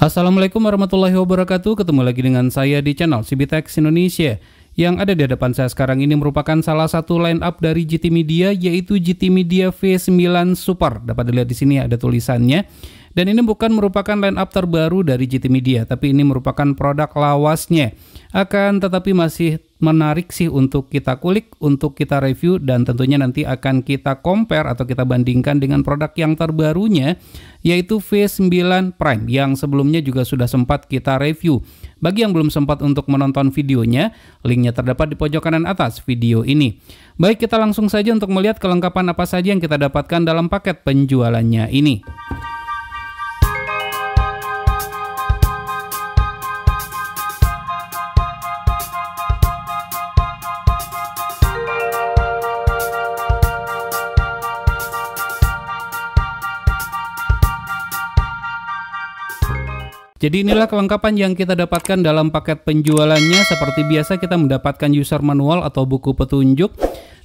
Assalamualaikum warahmatullahi wabarakatuh. Ketemu lagi dengan saya di channel Sibitex Indonesia. Yang ada di hadapan saya sekarang ini merupakan salah satu line up dari GT Media yaitu GT Media V9 Super. Dapat dilihat di sini ada tulisannya. Dan ini bukan merupakan line up terbaru dari GT Media, tapi ini merupakan produk lawasnya. Akan tetapi masih menarik sih untuk kita kulik, untuk kita review, dan tentunya nanti akan kita compare atau kita bandingkan dengan produk yang terbarunya, yaitu V9 Prime, yang sebelumnya juga sudah sempat kita review. Bagi yang belum sempat untuk menonton videonya, linknya terdapat di pojok kanan atas video ini. Baik, kita langsung saja untuk melihat kelengkapan apa saja yang kita dapatkan dalam paket penjualannya ini. Jadi inilah kelengkapan yang kita dapatkan dalam paket penjualannya. Seperti biasa kita mendapatkan user manual atau buku petunjuk.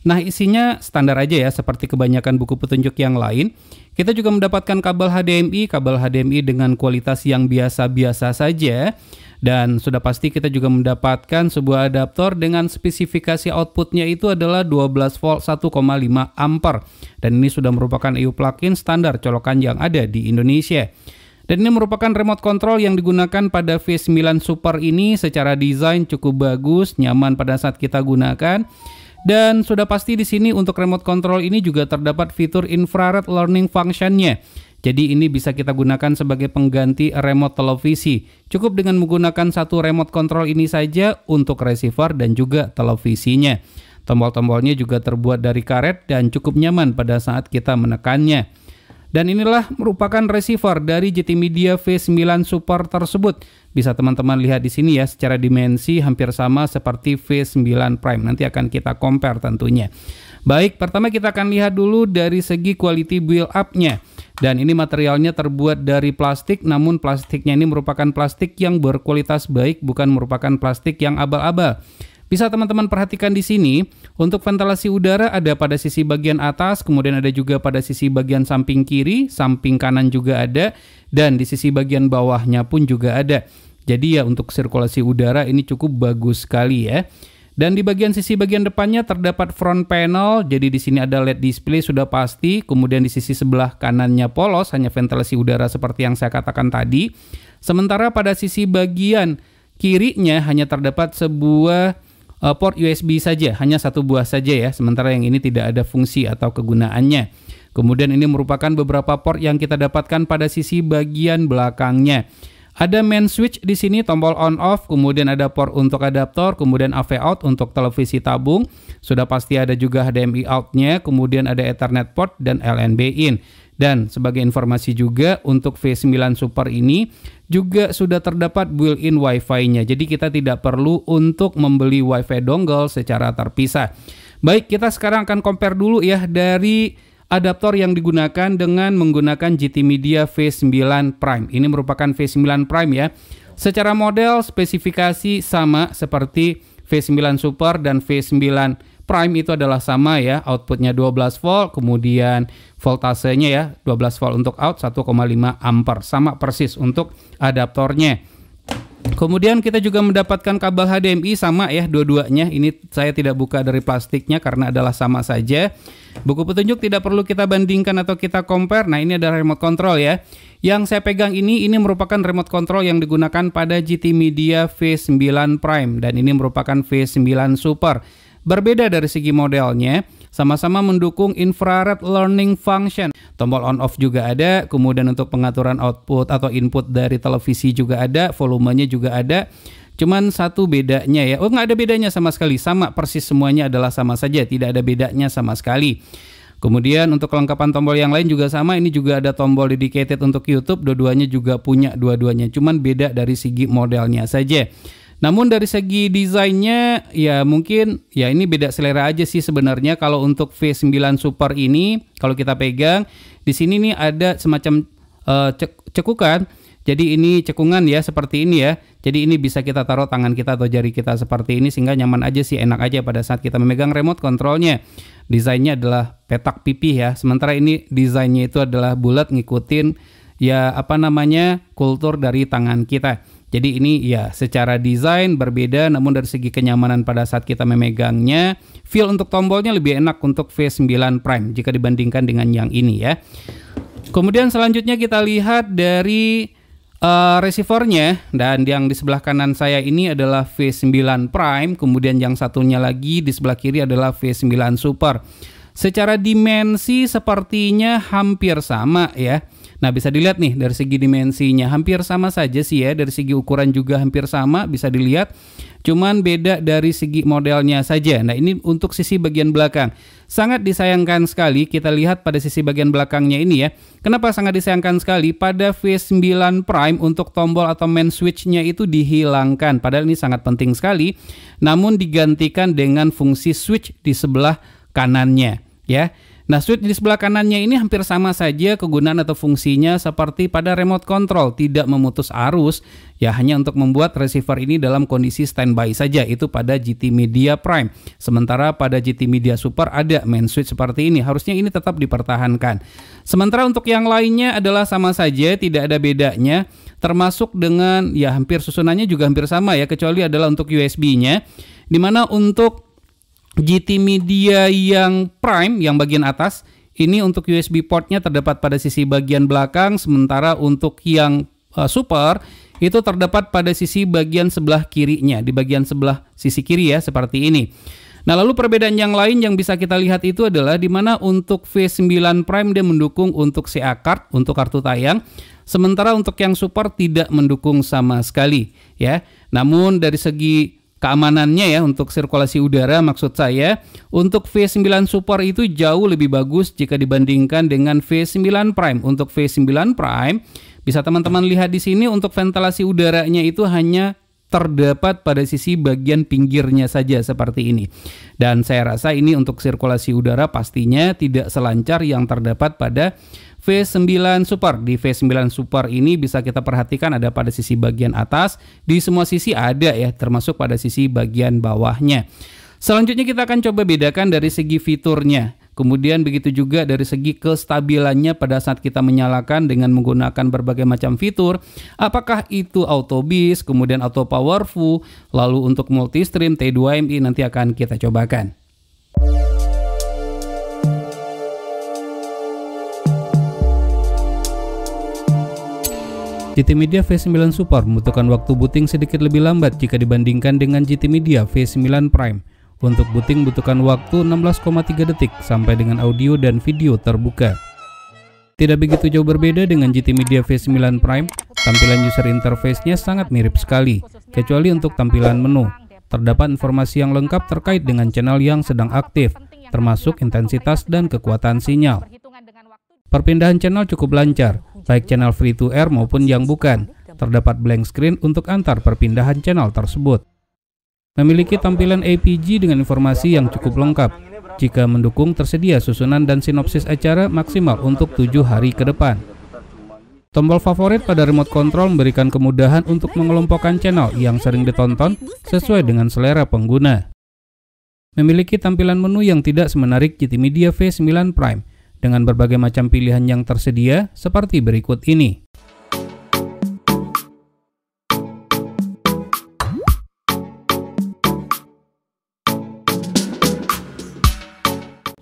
Nah isinya standar aja ya seperti kebanyakan buku petunjuk yang lain. Kita juga mendapatkan kabel HDMI, kabel HDMI dengan kualitas yang biasa-biasa saja. Dan sudah pasti kita juga mendapatkan sebuah adaptor dengan spesifikasi outputnya itu adalah 12 volt 1,5 ampere. Dan ini sudah merupakan EU plugin standar colokan yang ada di Indonesia. Dan ini merupakan remote control yang digunakan pada V9 Super ini secara desain cukup bagus, nyaman pada saat kita gunakan. Dan sudah pasti di sini untuk remote control ini juga terdapat fitur infrared learning functionnya. Jadi ini bisa kita gunakan sebagai pengganti remote televisi. Cukup dengan menggunakan satu remote control ini saja untuk receiver dan juga televisinya. Tombol-tombolnya juga terbuat dari karet dan cukup nyaman pada saat kita menekannya. Dan inilah merupakan receiver dari GT Media V9 Super tersebut. Bisa teman-teman lihat di sini ya, secara dimensi hampir sama seperti V9 Prime. Nanti akan kita compare tentunya. Baik, pertama kita akan lihat dulu dari segi quality build up-nya. Dan ini materialnya terbuat dari plastik, namun plastiknya ini merupakan plastik yang berkualitas baik, bukan merupakan plastik yang abal-abal. Bisa teman-teman perhatikan di sini, untuk ventilasi udara ada pada sisi bagian atas, kemudian ada juga pada sisi bagian samping kiri, samping kanan juga ada, dan di sisi bagian bawahnya pun juga ada. Jadi ya untuk sirkulasi udara ini cukup bagus sekali ya. Dan di bagian sisi bagian depannya terdapat front panel, jadi di sini ada LED display sudah pasti, kemudian di sisi sebelah kanannya polos, hanya ventilasi udara seperti yang saya katakan tadi. Sementara pada sisi bagian kirinya hanya terdapat sebuah Eh, port USB saja, hanya satu buah saja ya, sementara yang ini tidak ada fungsi atau kegunaannya. Kemudian ini merupakan beberapa port yang kita dapatkan pada sisi bagian belakangnya. Ada main switch di sini, tombol on off, kemudian ada port untuk adaptor, kemudian AV out untuk televisi tabung, sudah pasti ada juga HDMI out-nya, kemudian ada Ethernet port dan LNB in. Dan sebagai informasi juga untuk V9 Super ini juga sudah terdapat built in wifi nya Jadi kita tidak perlu untuk membeli WiFi dongle secara terpisah. Baik, kita sekarang akan compare dulu ya dari adaptor yang digunakan dengan menggunakan GT Media V9 Prime. Ini merupakan V9 Prime ya. Secara model spesifikasi sama seperti V9 Super dan V9 prime itu adalah sama ya outputnya 12 volt kemudian voltasenya ya 12 volt untuk out 1,5 ampere sama persis untuk adaptornya Kemudian kita juga mendapatkan kabel HDMI sama ya dua-duanya. Ini saya tidak buka dari plastiknya karena adalah sama saja. Buku petunjuk tidak perlu kita bandingkan atau kita compare. Nah, ini ada remote control ya. Yang saya pegang ini ini merupakan remote control yang digunakan pada GT Media V9 Prime dan ini merupakan V9 Super. Berbeda dari segi modelnya, sama-sama mendukung infrared learning function. Tombol on off juga ada, kemudian untuk pengaturan output atau input dari televisi juga ada, volumenya juga ada. Cuman satu bedanya ya, oh nggak ada bedanya sama sekali, sama persis semuanya adalah sama saja, tidak ada bedanya sama sekali. Kemudian untuk kelengkapan tombol yang lain juga sama, ini juga ada tombol dedicated untuk YouTube, dua-duanya juga punya dua-duanya, cuman beda dari segi modelnya saja. Namun dari segi desainnya ya mungkin ya ini beda selera aja sih sebenarnya kalau untuk V9 Super ini kalau kita pegang di sini nih ada semacam uh, cek cekukan. Jadi ini cekungan ya seperti ini ya. Jadi ini bisa kita taruh tangan kita atau jari kita seperti ini sehingga nyaman aja sih enak aja pada saat kita memegang remote kontrolnya. Desainnya adalah petak pipih ya. Sementara ini desainnya itu adalah bulat ngikutin ya apa namanya kultur dari tangan kita. Jadi ini ya secara desain berbeda namun dari segi kenyamanan pada saat kita memegangnya, feel untuk tombolnya lebih enak untuk V9 Prime jika dibandingkan dengan yang ini ya. Kemudian selanjutnya kita lihat dari uh, eh, receivernya dan yang di sebelah kanan saya ini adalah V9 Prime, kemudian yang satunya lagi di sebelah kiri adalah V9 Super. Secara dimensi sepertinya hampir sama ya. Nah, bisa dilihat nih dari segi dimensinya hampir sama saja sih ya, dari segi ukuran juga hampir sama bisa dilihat. Cuman beda dari segi modelnya saja. Nah, ini untuk sisi bagian belakang. Sangat disayangkan sekali kita lihat pada sisi bagian belakangnya ini ya. Kenapa sangat disayangkan sekali? Pada V9 Prime untuk tombol atau main switchnya itu dihilangkan. Padahal ini sangat penting sekali. Namun digantikan dengan fungsi switch di sebelah kanannya ya. Nah, switch di sebelah kanannya ini hampir sama saja kegunaan atau fungsinya seperti pada remote control, tidak memutus arus, ya hanya untuk membuat receiver ini dalam kondisi standby saja, itu pada GT Media Prime. Sementara pada GT Media Super ada main switch seperti ini, harusnya ini tetap dipertahankan. Sementara untuk yang lainnya adalah sama saja, tidak ada bedanya, termasuk dengan ya hampir susunannya juga hampir sama ya, kecuali adalah untuk USB-nya, dimana untuk GT Media yang Prime yang bagian atas ini untuk USB portnya terdapat pada sisi bagian belakang sementara untuk yang uh, Super itu terdapat pada sisi bagian sebelah kirinya di bagian sebelah sisi kiri ya seperti ini. Nah, lalu perbedaan yang lain yang bisa kita lihat itu adalah di mana untuk V9 Prime dia mendukung untuk CA card untuk kartu tayang, sementara untuk yang Super tidak mendukung sama sekali ya. Namun dari segi keamanannya ya untuk sirkulasi udara maksud saya untuk V9 Super itu jauh lebih bagus jika dibandingkan dengan V9 Prime. Untuk V9 Prime bisa teman-teman lihat di sini untuk ventilasi udaranya itu hanya terdapat pada sisi bagian pinggirnya saja seperti ini. Dan saya rasa ini untuk sirkulasi udara pastinya tidak selancar yang terdapat pada V9 Super. Di V9 Super ini bisa kita perhatikan ada pada sisi bagian atas, di semua sisi ada ya, termasuk pada sisi bagian bawahnya. Selanjutnya kita akan coba bedakan dari segi fiturnya. Kemudian begitu juga dari segi kestabilannya pada saat kita menyalakan dengan menggunakan berbagai macam fitur, apakah itu auto bis, kemudian auto powerful, lalu untuk multi stream T2MI nanti akan kita cobakan. GT Media V9 Super membutuhkan waktu booting sedikit lebih lambat jika dibandingkan dengan GT Media V9 Prime. Untuk booting butuhkan waktu 16,3 detik sampai dengan audio dan video terbuka. Tidak begitu jauh berbeda dengan GT Media V9 Prime, tampilan user interface-nya sangat mirip sekali, kecuali untuk tampilan menu. Terdapat informasi yang lengkap terkait dengan channel yang sedang aktif, termasuk intensitas dan kekuatan sinyal. Perpindahan channel cukup lancar, baik channel free to air maupun yang bukan. Terdapat blank screen untuk antar perpindahan channel tersebut. Memiliki tampilan APG dengan informasi yang cukup lengkap. Jika mendukung, tersedia susunan dan sinopsis acara maksimal untuk tujuh hari ke depan. Tombol favorit pada remote control memberikan kemudahan untuk mengelompokkan channel yang sering ditonton sesuai dengan selera pengguna. Memiliki tampilan menu yang tidak semenarik GT Media V9 Prime, dengan berbagai macam pilihan yang tersedia seperti berikut ini.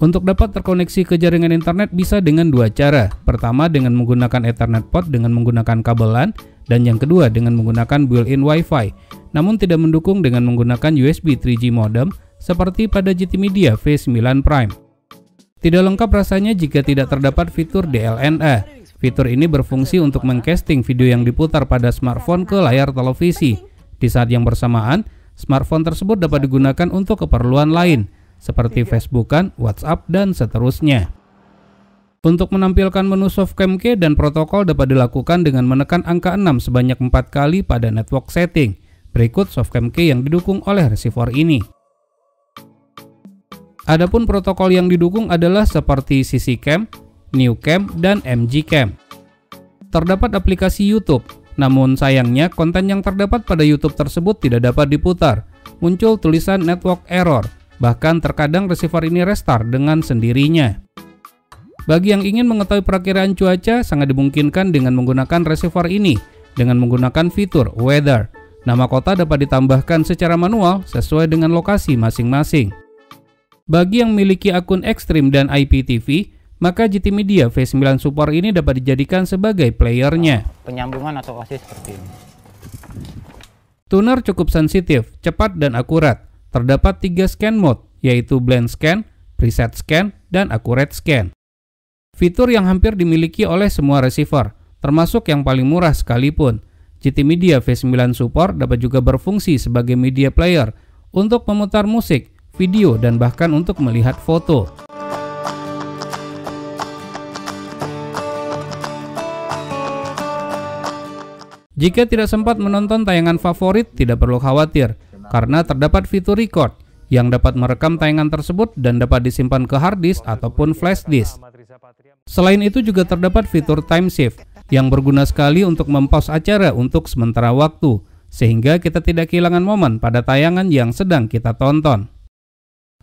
Untuk dapat terkoneksi ke jaringan internet bisa dengan dua cara. Pertama dengan menggunakan Ethernet port dengan menggunakan kabel LAN dan yang kedua dengan menggunakan built-in Wi-Fi. Namun tidak mendukung dengan menggunakan USB 3G modem seperti pada GT Media V9 Prime. Tidak lengkap rasanya jika tidak terdapat fitur DLNA. E. Fitur ini berfungsi untuk mengcasting video yang diputar pada smartphone ke layar televisi. Di saat yang bersamaan, smartphone tersebut dapat digunakan untuk keperluan lain, seperti Facebookan, WhatsApp, dan seterusnya. Untuk menampilkan menu softcam key dan protokol dapat dilakukan dengan menekan angka 6 sebanyak 4 kali pada network setting. Berikut softcam key yang didukung oleh receiver ini. Adapun protokol yang didukung adalah seperti CC Cam, New Cam, dan MG Cam. Terdapat aplikasi YouTube, namun sayangnya konten yang terdapat pada YouTube tersebut tidak dapat diputar. Muncul tulisan network error, bahkan terkadang receiver ini restart dengan sendirinya. Bagi yang ingin mengetahui perakiraan cuaca, sangat dimungkinkan dengan menggunakan receiver ini dengan menggunakan fitur weather. Nama kota dapat ditambahkan secara manual sesuai dengan lokasi masing-masing. Bagi yang memiliki akun Ekstrim dan IPTV, maka GT Media V9 Support ini dapat dijadikan sebagai playernya. Ah, penyambungan atau OSI seperti ini. Tuner cukup sensitif, cepat dan akurat. Terdapat tiga scan mode, yaitu blend scan, preset scan, dan accurate scan. Fitur yang hampir dimiliki oleh semua receiver, termasuk yang paling murah sekalipun. GT Media V9 Support dapat juga berfungsi sebagai media player untuk memutar musik, video, dan bahkan untuk melihat foto. Jika tidak sempat menonton tayangan favorit, tidak perlu khawatir, karena terdapat fitur record yang dapat merekam tayangan tersebut dan dapat disimpan ke hard disk ataupun flash disk. Selain itu juga terdapat fitur time shift yang berguna sekali untuk mempause acara untuk sementara waktu sehingga kita tidak kehilangan momen pada tayangan yang sedang kita tonton.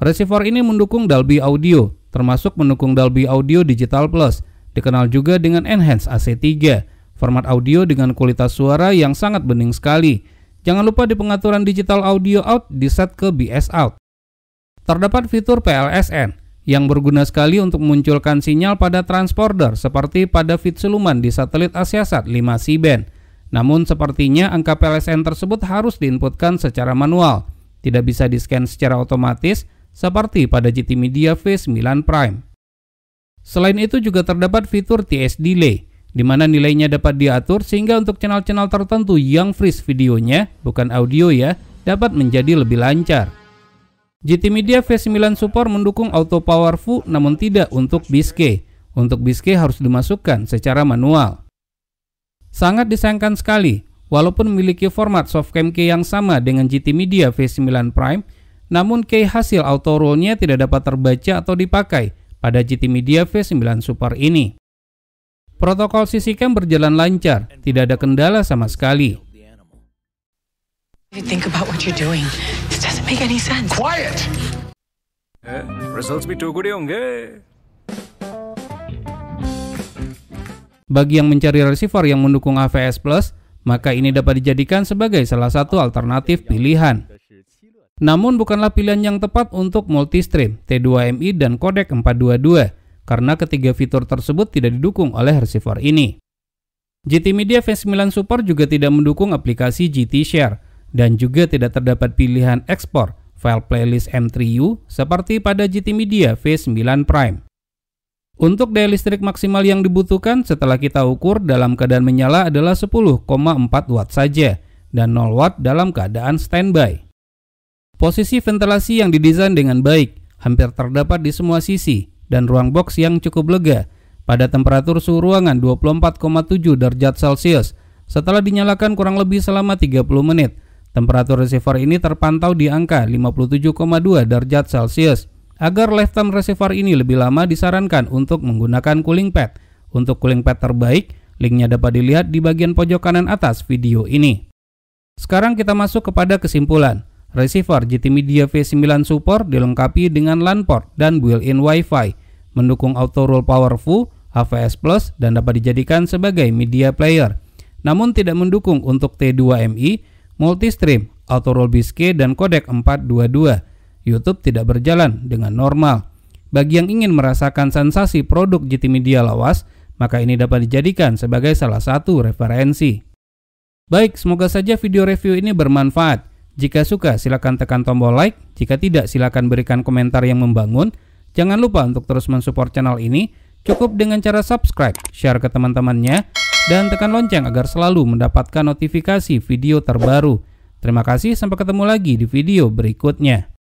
Receiver ini mendukung Dolby Audio, termasuk mendukung Dolby Audio Digital Plus, dikenal juga dengan Enhance AC3, format audio dengan kualitas suara yang sangat bening sekali. Jangan lupa di pengaturan digital audio out di set ke BS out. Terdapat fitur PLSN yang berguna sekali untuk memunculkan sinyal pada transporter seperti pada fit siluman di satelit Asiasat 5 C-band. Namun sepertinya angka PLSN tersebut harus diinputkan secara manual, tidak bisa di-scan secara otomatis seperti pada GT Media V9 Prime. Selain itu juga terdapat fitur TS Delay, di mana nilainya dapat diatur sehingga untuk channel-channel tertentu yang freeze videonya, bukan audio ya, dapat menjadi lebih lancar. GT Media V9 Super mendukung auto power full namun tidak untuk biske. Untuk biske harus dimasukkan secara manual. Sangat disayangkan sekali, walaupun memiliki format softcam key yang sama dengan GT Media V9 Prime, namun key hasil roll-nya tidak dapat terbaca atau dipakai pada GT Media V9 Super ini. Protokol cam berjalan lancar, tidak ada kendala sama sekali. Eh, Bagi yang mencari receiver yang mendukung AVS Plus, maka ini dapat dijadikan sebagai salah satu alternatif pilihan. Namun bukanlah pilihan yang tepat untuk multistream, T2MI, dan kodek 422 karena ketiga fitur tersebut tidak didukung oleh receiver ini. GT Media V9 Super juga tidak mendukung aplikasi GT Share dan juga tidak terdapat pilihan ekspor file playlist M3U seperti pada GT Media V9 Prime. Untuk daya listrik maksimal yang dibutuhkan setelah kita ukur dalam keadaan menyala adalah 10,4 Watt saja dan 0 Watt dalam keadaan standby. Posisi ventilasi yang didesain dengan baik hampir terdapat di semua sisi dan ruang box yang cukup lega pada temperatur suhu ruangan 24,7 derajat Celcius. Setelah dinyalakan kurang lebih selama 30 menit, temperatur receiver ini terpantau di angka 57,2 derajat Celcius. Agar lifetime receiver ini lebih lama disarankan untuk menggunakan cooling pad. Untuk cooling pad terbaik, linknya dapat dilihat di bagian pojok kanan atas video ini. Sekarang kita masuk kepada kesimpulan. Receiver GT Media V9 support dilengkapi dengan LAN port dan built-in Wi-Fi, mendukung auto roll Powerful, full, HVS Plus, dan dapat dijadikan sebagai media player. Namun tidak mendukung untuk T2MI, Multi Stream, auto roll BSK, dan codec 422. YouTube tidak berjalan dengan normal. Bagi yang ingin merasakan sensasi produk GT Media lawas, maka ini dapat dijadikan sebagai salah satu referensi. Baik, semoga saja video review ini bermanfaat. Jika suka, silakan tekan tombol like. Jika tidak, silakan berikan komentar yang membangun. Jangan lupa untuk terus mensupport channel ini. Cukup dengan cara subscribe, share ke teman-temannya, dan tekan lonceng agar selalu mendapatkan notifikasi video terbaru. Terima kasih, sampai ketemu lagi di video berikutnya.